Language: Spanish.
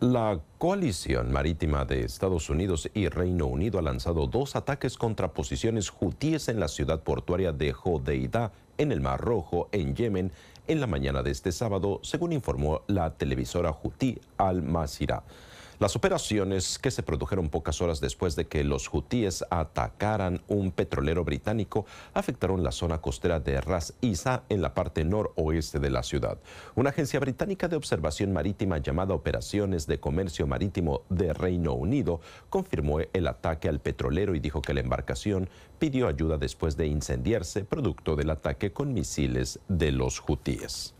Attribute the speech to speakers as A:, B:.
A: La coalición marítima de Estados Unidos y Reino Unido ha lanzado dos ataques contra posiciones hutíes en la ciudad portuaria de Jodeida, en el Mar Rojo, en Yemen, en la mañana de este sábado, según informó la televisora hutí Al Masira. Las operaciones que se produjeron pocas horas después de que los hutíes atacaran un petrolero británico afectaron la zona costera de Ras Isa en la parte noroeste de la ciudad. Una agencia británica de observación marítima llamada Operaciones de Comercio Marítimo de Reino Unido confirmó el ataque al petrolero y dijo que la embarcación pidió ayuda después de incendiarse producto del ataque con misiles de los hutíes.